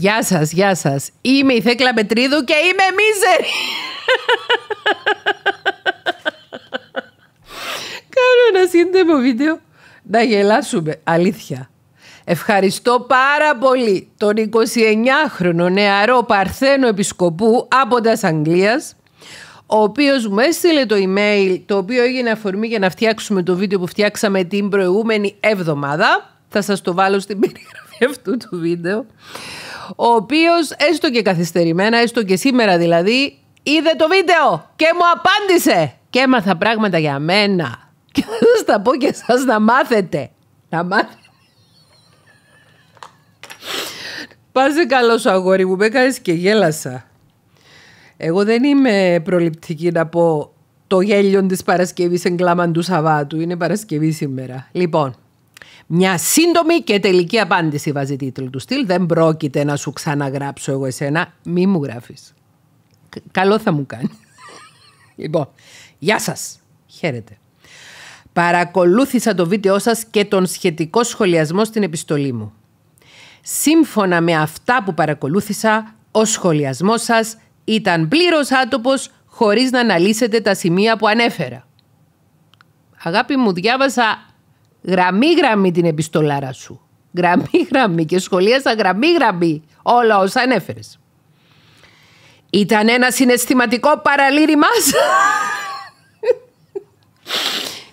Γεια σας, γεια σας. Είμαι η Θέκλα Πετρίδου και είμαι μίζερη. Κάνω ένα σύντομο βίντεο να γελάσουμε. Αλήθεια. Ευχαριστώ πάρα πολύ τον 29χρονο νεαρό Παρθένο Επισκοπού από τα Αγγλίας ο οποίος μου έστειλε το email το οποίο έγινε αφορμή για να φτιάξουμε το βίντεο που φτιάξαμε την προηγούμενη εβδομάδα. Θα σας το βάλω στην περιγραφή αυτού του βίντεο ο οποίος έστω και καθυστερημένα, έστω και σήμερα δηλαδή, είδε το βίντεο και μου απάντησε και έμαθα πράγματα για μένα και θα σας τα πω και εσά να μάθετε. Να μάθετε. Πάσε καλό σου αγόρι μου, με και γέλασα. Εγώ δεν είμαι προληπτική να πω το γέλιο της Παρασκευής εγκλάμαν του Σαββάτου. Είναι Παρασκευή σήμερα. Λοιπόν, μια σύντομη και τελική απάντηση βάζει τίτλο του στυλ. Δεν πρόκειται να σου ξαναγράψω εγώ εσένα. Μη μου γράφεις. Καλό θα μου κάνει. λοιπόν, γεια σας. Χαίρετε. Παρακολούθησα το βίντεο σας και τον σχετικό σχολιασμό στην επιστολή μου. Σύμφωνα με αυτά που παρακολούθησα, ο σχολιασμός σας ήταν πλήρως άτοπος χωρίς να αναλύσετε τα σημεία που ανέφερα. Αγάπη μου, διάβασα γραμμή-γραμμή την επιστολάρα σου. Γραμμή-γραμμή και σχολίασα γραμμή-γραμμή όλα όσα ανέφερες. Ήταν ένα συναισθηματικό παραλήρημά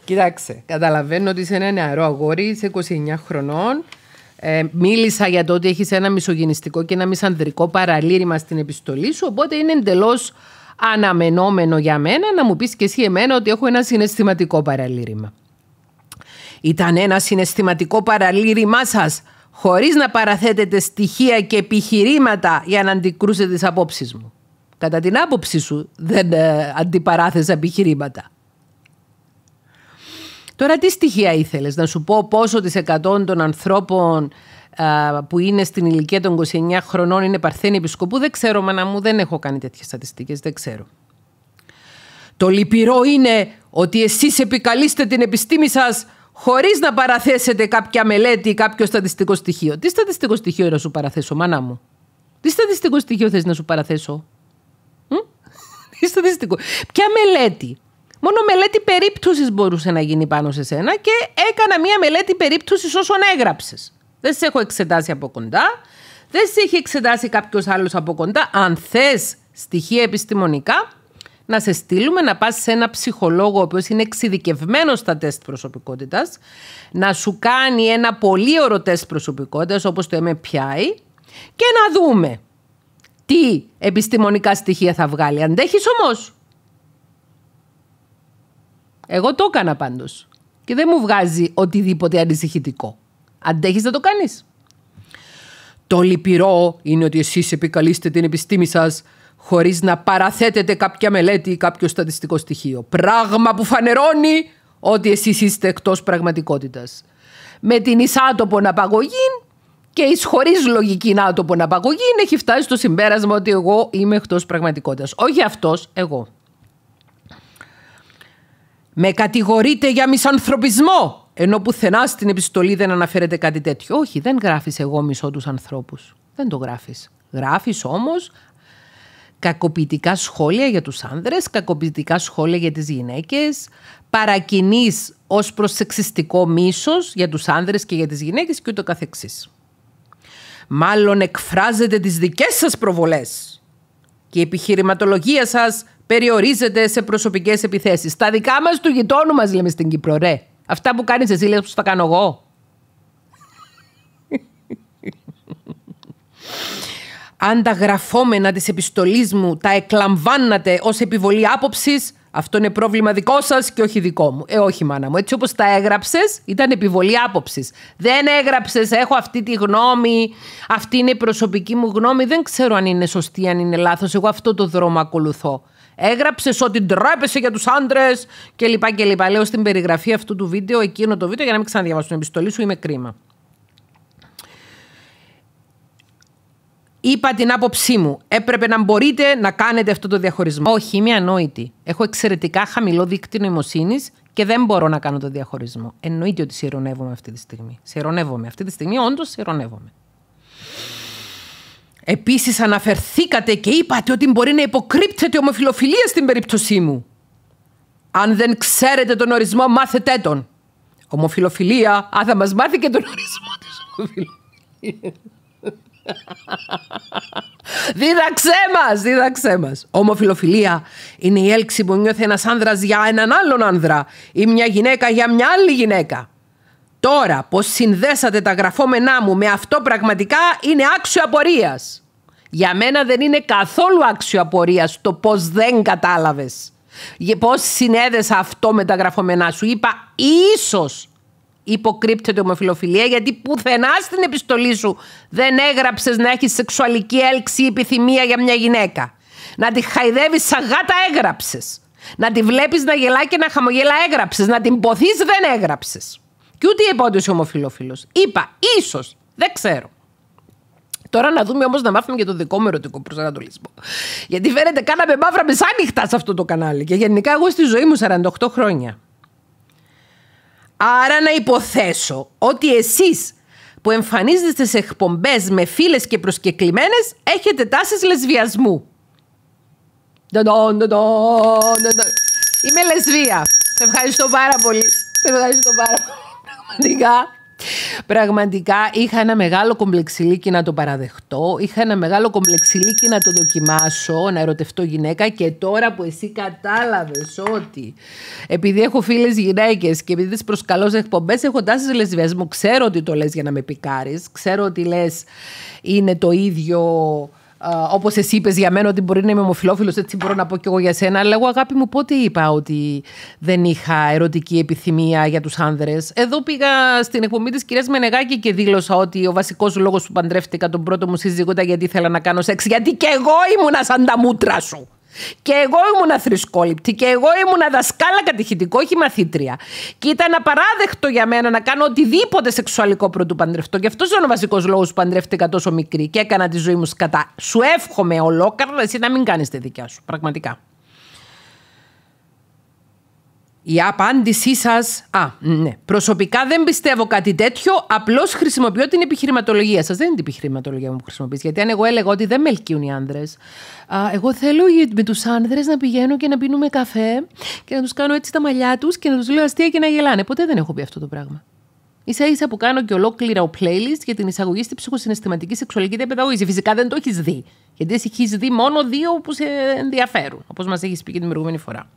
Κοιτάξτε, καταλαβαίνω ότι είσαι ένα νεαρό αγόρι, είσαι 29 χρονών. Ε, μίλησα για το ότι έχεις ένα μισογενιστικό και ένα μισανδρικό παραλήρημα στην επιστολή σου. Οπότε είναι εντελώς αναμενόμενο για μένα να μου πεις και εσύ εμένα ότι έχω ένα συναισθηματικό παραλήρημα ήταν ένα συναισθηματικό παραλήρημά σα. Χωρίς να παραθέτετε στοιχεία και επιχειρήματα για να αντικρούσετε τις απόψεις μου. Κατά την άποψή σου δεν ε, αντιπαράθεσα επιχειρήματα. Τώρα τι στοιχεία ήθελες, να σου πω πόσο της εκατό των ανθρώπων που είναι στην ηλικία των 29 χρονών είναι παρθένοι επισκοπού, δεν ξέρω μάνα μου, δεν έχω κάνει τέτοιες στατιστικές, δεν ξέρω. Το λυπηρό είναι ότι εσείς επικαλείστε την επιστήμη σας χωρίς να παραθέσετε κάποια μελέτη ή κάποιο στατιστικό στοιχείο. Τι στατιστικό στοιχείο να σου παραθέσω, μάνα μου. Τι στατιστικό στοιχείο θες να σου παραθέσω. Τι στατιστικό. Ποια μελέτη. Μόνο μελέτη περίπτωσης μπορούσε να γίνει πάνω σε σένα και έκανα μία μελέτη περίπτωσης όσων έγραψες. Δεν σε έχω εξετάσει από κοντά. Δεν σε έχει εξετάσει κάποιος άλλος από κοντά. Αν θες στοιχεία επιστημονικά, να σε στείλουμε να πας σε ένα ψυχολόγο ο οποίος είναι εξειδικευμένο στα τεστ προσωπικότητας, να σου κάνει ένα πολύ ωραίο τεστ προσωπικότητας όπως το MPI και να δούμε τι επιστημονικά στοιχεία θα βγάλει. Αντέχεις όμως. Εγώ το έκανα πάντως και δεν μου βγάζει οτιδήποτε ανησυχητικό. Αντέχεις να το κάνεις. Το λυπηρό είναι ότι εσείς επικαλείστε την επιστήμη σας χωρίς να παραθέτεται κάποια μελέτη ή κάποιο στατιστικό στοιχείο. Πράγμα που φανερώνει ότι εσείς είστε εκτός πραγματικότητας. Με την εισάτοπον απαγωγή και εις χωρίς λογική άτοπον απαγωγή έχει φτάσει στο συμπέρασμα ότι εγώ είμαι εκτός πραγματικότητας. Όχι αυτός, εγώ. Με κατηγορείτε για μισανθρωπισμό, ενώ πουθενά στην επιστολή δεν αναφέρεται κάτι τέτοιο. Όχι, δεν γράφεις εγώ μισό τους ανθρώπους. Δεν το γράφεις. Γράφεις όμως κακοποιητικά σχόλια για τους άνδρες, κακοποιητικά σχόλια για τις γυναίκες, παρακινείς ως προσεξιστικό σεξιστικό μίσος για τους άνδρες και για τις γυναίκες και ούτω καθεξής. Μάλλον εκφράζετε τις δικές σας προβολές και η επιχειρηματολογία σας περιορίζεται σε προσωπικές επιθέσεις. Τα δικά μας του γειτόνου μας λέμε στην Κύπρο, Αυτά που κάνεις εσύ λες τα κάνω εγώ αν τα γραφόμενα της επιστολής μου τα εκλαμβάνατε ως επιβολή άποψης, αυτό είναι πρόβλημα δικό σας και όχι δικό μου. Ε, όχι, μάνα μου. Έτσι όπως τα έγραψες, ήταν επιβολή άποψης. Δεν έγραψες, έχω αυτή τη γνώμη, αυτή είναι η προσωπική μου γνώμη. Δεν ξέρω αν είναι σωστή, αν είναι λάθος. Εγώ αυτό το δρόμο ακολουθώ. Έγραψες ότι ντρέπεσαι για τους άντρες κλπ. κλπ. Λέω στην περιγραφή αυτού του βίντεο, εκείνο το βίντεο, για να μην ξαναδιαβάσω την επιστολή σου, είμαι κρίμα. Είπα την άποψή μου. Έπρεπε να μπορείτε να κάνετε αυτό το διαχωρισμό. Όχι, είμαι ανόητη. Έχω εξαιρετικά χαμηλό δίκτυο νοημοσύνης και δεν μπορώ να κάνω το διαχωρισμό. Εννοείται ότι σειρονεύομαι αυτή τη στιγμή. Σειρονεύομαι. Αυτή τη στιγμή, όντως, σειρονεύομαι. Επίσης, αναφερθήκατε και είπατε ότι μπορεί να υποκρύπτεται ομοφιλοφιλία στην περίπτωσή μου. Αν δεν ξέρετε τον ορισμό, μάθετε τον. Ομοφιλοφιλία, αν θα μας μάθει και τον ορισμό της ομοφιλοφιλίας δίδαξέ μας, δίδαξέ μας. Ομοφιλοφιλία είναι η έλξη που νιώθει ένας άνδρας για έναν άλλον άνδρα ή μια γυναίκα για μια άλλη γυναίκα. Τώρα, πώ συνδέσατε τα γραφόμενά μου με αυτό πραγματικά είναι άξιο απορίας. Για μένα δεν είναι καθόλου άξιο απορίας το πώς δεν κατάλαβες. Πώς συνέδεσα αυτό με τα γραφόμενά σου. Είπα ίσως υποκρύπτεται ομοφιλοφιλία, γιατί πουθενά στην επιστολή σου δεν έγραψες να έχεις σεξουαλική έλξη ή επιθυμία για μια γυναίκα. Να τη χαϊδεύεις σαν γάτα έγραψες. Να τη βλέπεις να γελάει και να χαμογελά έγραψες. Να την ποθείς δεν έγραψες. Και ούτε είσαι ομοφιλόφιλο. Είπα, ίσως. Δεν ξέρω. Τώρα να δούμε όμως να μάθουμε και το δικό μου ερωτικό προσανατολισμό. Γιατί φαίνεται κάναμε μαύρα μεσάνυχτα σε αυτό το κανάλι. Και γενικά εγώ στη ζωή μου 48 χρόνια. Άρα να υποθέσω ότι εσείς που εμφανίζεστε σε εκπομπές με φίλες και προσκεκλημένες έχετε τάσεις λεσβιασμού. Είμαι λεσβία. Σε ευχαριστώ πάρα πολύ. Σε ευχαριστώ πάρα πολύ. Πραγματικά. Πραγματικά είχα ένα μεγάλο κομπλεξιλίκι να το παραδεχτώ. Είχα ένα μεγάλο κομπλεξιλίκι να το δοκιμάσω, να ερωτευτώ γυναίκα. Και τώρα που εσύ κατάλαβες ότι επειδή έχω φίλες γυναίκες και επειδή τις προσκαλώ σε εκπομπές, έχω τάσεις μου, Ξέρω ότι το λες για να με πικάρεις. Ξέρω ότι λες είναι το ίδιο Όπως εσύ είπες για μένα ότι μπορεί να είμαι ομοφυλόφιλος, έτσι μπορώ να πω κι εγώ για σένα. Αλλά εγώ, αγάπη μου, πότε είπα ότι δεν είχα ερωτική επιθυμία για τους άνδρες. Εδώ πήγα στην εκπομπή της κυρίας Μενεγάκη και δήλωσα ότι ο βασικός λόγος που παντρεύτηκα τον πρώτο μου σύζυγο ήταν γιατί ήθελα να κάνω σεξ. Γιατί κι εγώ ήμουνα σαν τα μούτρα σου. Και εγώ ήμουν θρησκόληπτη και εγώ ήμουν δασκάλα κατηχητικό, όχι μαθήτρια. Και ήταν απαράδεκτο για μένα να κάνω οτιδήποτε σεξουαλικό πρωτού παντρευτώ. Και αυτό ήταν ο βασικός λόγος που παντρεύτηκα τόσο μικρή και έκανα τη ζωή μου κατα. Σου εύχομαι ολόκληρα εσύ να μην κάνεις τη δικιά σου. Πραγματικά. Η απάντησή σας. Α, ναι. Προσωπικά δεν πιστεύω κάτι τέτοιο. Απλώς χρησιμοποιώ την επιχειρηματολογία σας. Δεν είναι την επιχειρηματολογία μου που χρησιμοποιείς. Γιατί αν εγώ έλεγα ότι δεν με ελκύουν οι άνδρες. Εγώ θέλω με τους άνδρες να πηγαίνω και να πίνουμε καφέ και να τους κάνω έτσι τα μαλλιά τους και να τους λέω αστεία και να γελάνε. Ποτέ δεν έχω πει αυτό το πράγμα. σα ίσα που κάνω και ολόκληρα ο playlist για την εισαγωγή στη ψυχοσυναισθηματική σεξουαλική διαπαιδαγώγηση. Φυσικά δεν το έχεις δει. Γιατί έχεις δει μόνο δύο που σε ενδιαφέρουν, όπως μας έχεις πει και την προηγούμενη φορά.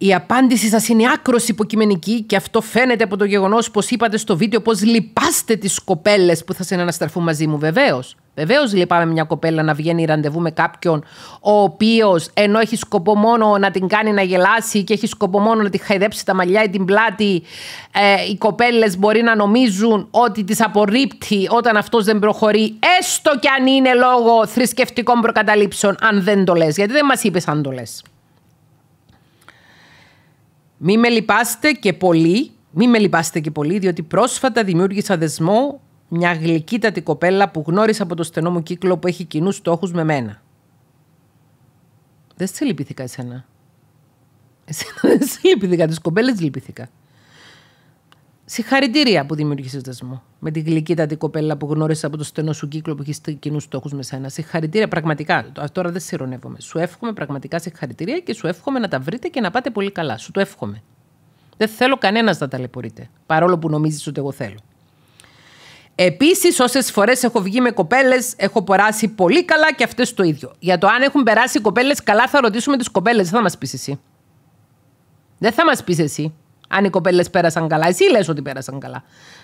Η απάντηση σας είναι άκρος υποκειμενική και αυτό φαίνεται από το γεγονός πως είπατε στο βίντεο πως λυπάστε τις κοπέλες που θα συναναστραφούν μαζί μου βεβαίως. Βεβαίως λυπάμαι μια κοπέλα να βγαίνει ραντεβού με κάποιον ο οποίος ενώ έχει σκοπό μόνο να την κάνει να γελάσει και έχει σκοπό μόνο να τη χαϊδέψει τα μαλλιά ή την πλάτη, ε, οι κοπέλες μπορεί να νομίζουν ότι τις απορρίπτει όταν αυτός δεν προχωρεί, έστω κι αν είναι λόγω θρησκευτικών προκαταλήψεων, αν δεν το λες. Γιατί δεν μας είπες αν το λες. Μη με λυπάστε και πολύ, μη με λυπάστε και πολύ, διότι πρόσφατα δημιούργησα δεσμό μια γλυκύτατη κοπέλα που γνώρισα από το στενό μου κύκλο που έχει κοινούς στόχους με μένα. Δεν σε λυπήθηκα εσένα. Εσένα δεν σε λυπήθηκα. Τις κοπέλες λυπήθηκα. Συγχαρητήρια που δημιούργησες δεσμό. Με την γλυκύτατη κοπέλα που γνώρισες από το στενό σου κύκλο που έχεις κοινούς στόχους με σένα. Συγχαρητήρια, πραγματικά. Τώρα δεν σειρωνεύομαι. Σου εύχομαι πραγματικά συγχαρητήρια και σου εύχομαι να τα βρείτε και να πάτε πολύ καλά. Σου το εύχομαι. Δεν θέλω κανένας να ταλαιπωρείτε. Παρόλο που νομίζεις ότι εγώ θέλω. Επίσης, όσες φορές έχω βγει με κοπέλες, έχω περάσει πολύ καλά και αυτές το ίδιο. Για το αν έχουν περάσει κοπέλες καλά, θα ρωτήσουμε τις κοπέλες. Δεν θα μας πεις εσύ. Δεν θα μας πεις εσύ. Αν οι κοπέλες πέρασαν καλά, εσύ λες ότι πέρασαν καλά.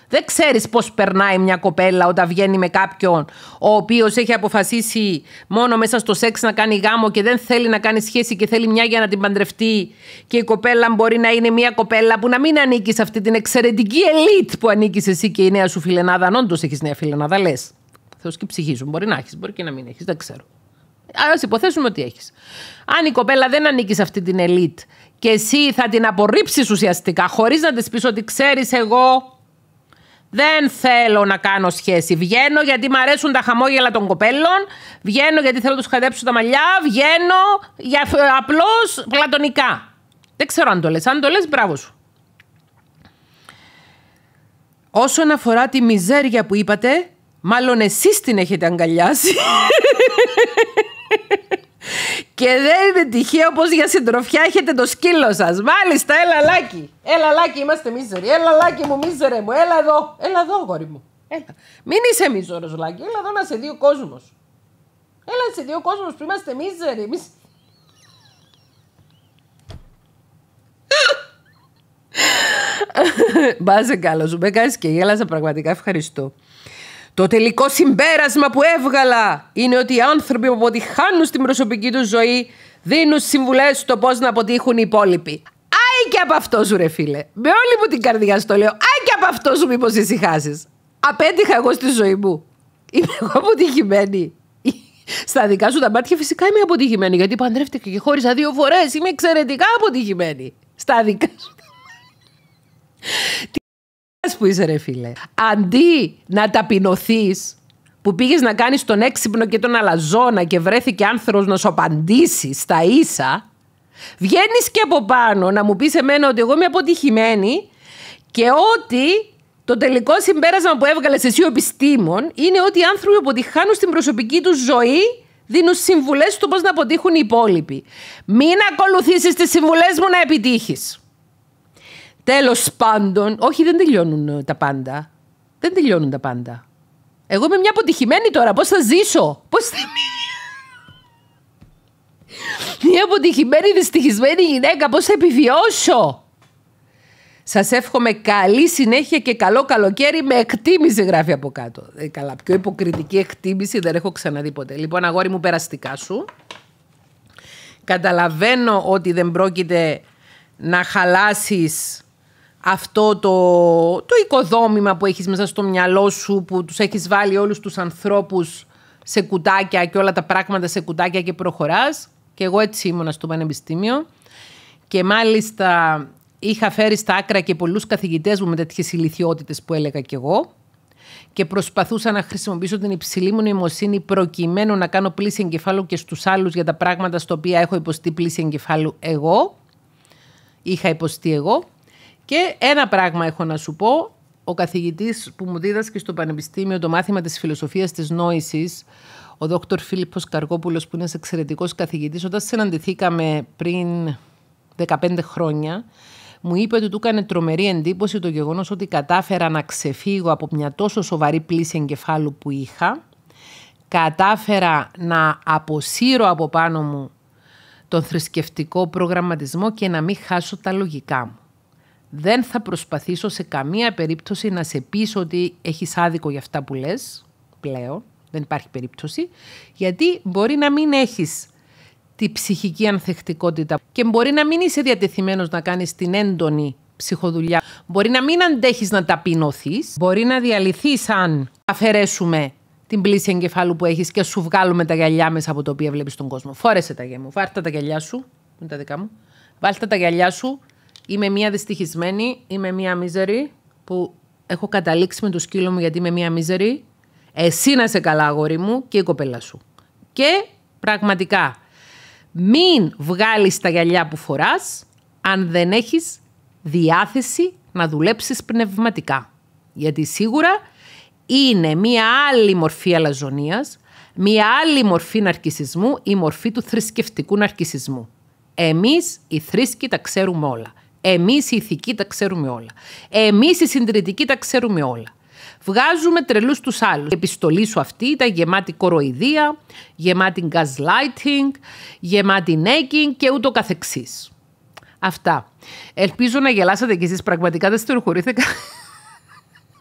Δεν ξέρεις πώς περνάει μια κοπέλα όταν βγαίνει με κάποιον ο οποίος έχει αποφασίσει μόνο μέσα στο σεξ να κάνει γάμο και δεν θέλει να κάνει σχέση και θέλει μια για να την παντρευτεί. Και η κοπέλα μπορεί να είναι μια κοπέλα που να μην ανήκει σε αυτή την εξαιρετική ελίτ που ανήκεις εσύ και η νέα σου φιλενάδα. Αν όντως έχεις νέα φιλενάδα, λες. Θεός και ψυχή σου. Μπορεί να έχεις, μπορεί και να μην έχεις, δεν ξέρω. Ας υποθέσουμε ότι έχεις. Αν η κοπέλα δεν ανήκει σε αυτή την ελίτ και εσύ θα την απορρίψεις ουσιαστικά χωρίς να της πεις ότι ξέρεις εγώ. Δεν θέλω να κάνω σχέση. Βγαίνω γιατί μου αρέσουν τα χαμόγελα των κοπέλων. Βγαίνω γιατί θέλω να τους χαδέψω τα μαλλιά. Βγαίνω για, απλώς πλατωνικά. Δεν ξέρω αν το λες. Αν το λες, μπράβο σου. Όσον αφορά τη μιζέρια που είπατε, μάλλον εσείς την έχετε αγκαλιάσει. Και δεν είναι τυχαίο πως για συντροφιά έχετε το σκύλο σας. Μάλιστα, έλα λάκι. Έλα λάκι, είμαστε μίζεροι. Έλα λάκι μου, μίζερε μου. Έλα εδώ. Έλα εδώ, γόρι μου. Έλα. Μην είσαι μίζωρος λάκι. Έλα εδώ να σε δύο κόσμος. Έλα σε δύο κόσμος που είμαστε μίζεροι. Εμείς... Μπάζε καλό, σου με κάνεις και γέλασα πραγματικά ευχαριστώ. Το τελικό συμπέρασμα που έβγαλα είναι ότι οι άνθρωποι που αποτυχάνουν στην προσωπική τους ζωή δίνουν συμβουλές στο πώς να αποτύχουν οι υπόλοιποι. Άι και από αυτό σου, ρε φίλε. Με όλη μου την καρδιά σου το λέω. Άι και από αυτό σου, μήπως ησυχάσεις. Απέτυχα εγώ στη ζωή μου. Είμαι εγώ αποτυχημένη. Στα δικά σου τα μάτια φυσικά είμαι αποτυχημένη. Γιατί παντρεύτηκα και χώρισα δύο φορές. Είμαι εξαιρετικά αποτυχημένη. Στα δικά σου που είσαι, ρε φίλε. Αντί να ταπεινωθείς, που πήγες να κάνεις τον έξυπνο και τον αλαζόνα και βρέθηκε άνθρωπος να σου απαντήσει στα ίσα, βγαίνεις και από πάνω να μου πεις εμένα ότι εγώ είμαι αποτυχημένη και ότι το τελικό συμπέρασμα που έβγαλες εσύ ο επιστήμων είναι ότι οι άνθρωποι αποτυχάνουν στην προσωπική τους ζωή δίνουν συμβουλές στο πώς να αποτύχουν οι υπόλοιποι. Μην ακολουθήσεις τις συμβουλές μου να επιτύχεις. Τέλος πάντων, όχι, δεν τελειώνουν ε, τα πάντα. Δεν τελειώνουν τα πάντα. Εγώ είμαι μια αποτυχημένη τώρα. Πώς θα ζήσω, Πώς θα Μια αποτυχημένη, δυστυχισμένη γυναίκα, πώς θα επιβιώσω. Σας εύχομαι καλή συνέχεια και καλό καλοκαίρι με εκτίμηση γράφει από κάτω. Ε, καλά, πιο υποκριτική εκτίμηση δεν έχω ξαναδεί ποτέ. Λοιπόν, αγόρι μου, περαστικά σου. Καταλαβαίνω ότι δεν πρόκειται να χαλάσεις αυτό το, το οικοδόμημα που έχεις μέσα στο μυαλό σου, που τους έχεις βάλει όλους τους ανθρώπους σε κουτάκια και όλα τα πράγματα σε κουτάκια και προχωράς. Και εγώ έτσι ήμουνα στο Πανεπιστήμιο. Και μάλιστα είχα φέρει στα άκρα και πολλούς καθηγητές μου με τέτοιες ηλικιότητες που έλεγα κι εγώ. Και προσπαθούσα να χρησιμοποιήσω την υψηλή μου νοημοσύνη προκειμένου να κάνω πλήση εγκεφάλου και στους άλλους για τα πράγματα στα οποία έχω υποστεί πλήση εγκεφάλου εγώ. Είχα υποστεί εγώ. Και ένα πράγμα έχω να σου πω. Ο Καθηγητής που μου δίδασκε στο Πανεπιστήμιο το μάθημα της Φιλοσοφίας της νόησης, ο δόκτωρ Φίλιππος Καργόπουλο, που είναι εξαιρετικός καθηγητής. όταν συναντηθήκαμε πριν 15 χρόνια, μου είπε ότι του έκανε τρομερή εντύπωση το γεγονός ότι κατάφερα να ξεφύγω από μια τόσο σοβαρή πλήση εγκεφάλου που είχα. Κατάφερα να αποσύρω από πάνω μου τον θρησκευτικό προγραμματισμό και να μην χάσω τα λογικά μου δεν θα προσπαθήσω σε καμία περίπτωση να σε πείσω ότι έχεις άδικο για αυτά που λες πλέον, δεν υπάρχει περίπτωση, γιατί μπορεί να μην έχεις τη ψυχική ανθεκτικότητα και μπορεί να μην είσαι διατεθειμένος να κάνεις την έντονη ψυχοδουλειά. Μπορεί να μην αντέχεις να ταπεινωθείς, μπορεί να διαλυθείς αν αφαιρέσουμε την πλήση εγκεφάλου που έχεις και σου βγάλουμε τα γυαλιά μέσα από το οποίο βλέπεις τον κόσμο. Φόρεσε τα γυαλιά μου, τα γυαλιά σου, είναι τα δικά μου, βάλτε τα γυαλιά σου, Είμαι μία δυστυχισμένη, είμαι μία μίζερη που έχω καταλήξει με το σκύλο μου γιατί είμαι μία μίζερη. Εσύ να είσαι καλά, αγόρι μου και η κοπέλα σου. Και πραγματικά, μην βγάλεις τα γυαλιά που φοράς αν δεν έχεις διάθεση να δουλέψεις πνευματικά. Γιατί σίγουρα είναι μία άλλη μορφή αλαζονίας, μία άλλη μορφή ναρκισισμού, η μορφή του θρησκευτικού ναρκισισμού. Εμείς οι θρήσκοι τα ξέρουμε όλα. Εμείς οι ηθικοί τα ξέρουμε όλα. Εμείς οι συντηρητικοί τα ξέρουμε όλα. Βγάζουμε τρελούς τους άλλους. Η επιστολή σου αυτή ήταν γεμάτη κοροϊδία, γεμάτη gaslighting, γεμάτη nagging και ούτω καθεξής. Αυτά. Ελπίζω να γελάσατε κι εσείς Πραγματικά δεν στενοχωρήθηκα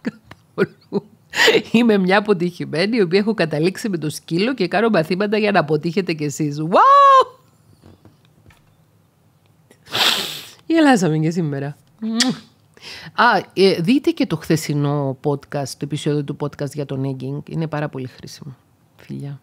καθόλου. Είμαι μια αποτυχημένη, η οποία έχω καταλήξει με το σκύλο και κάνω μαθήματα για να αποτύχετε κι εσείς. Wow! Γελάσαμε και σήμερα. Α, ε, δείτε και το χθεσινό podcast, το επεισόδιο του podcast για τον Egging. Είναι πάρα πολύ χρήσιμο. Φιλιά.